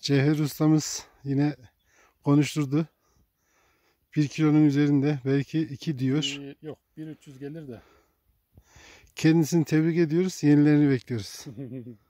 Cevher ustamız yine konuşturdu. Bir kilonun üzerinde belki iki diyor. Ee, yok 1300 gelir de. Kendisini tebrik ediyoruz. Yenilerini bekliyoruz.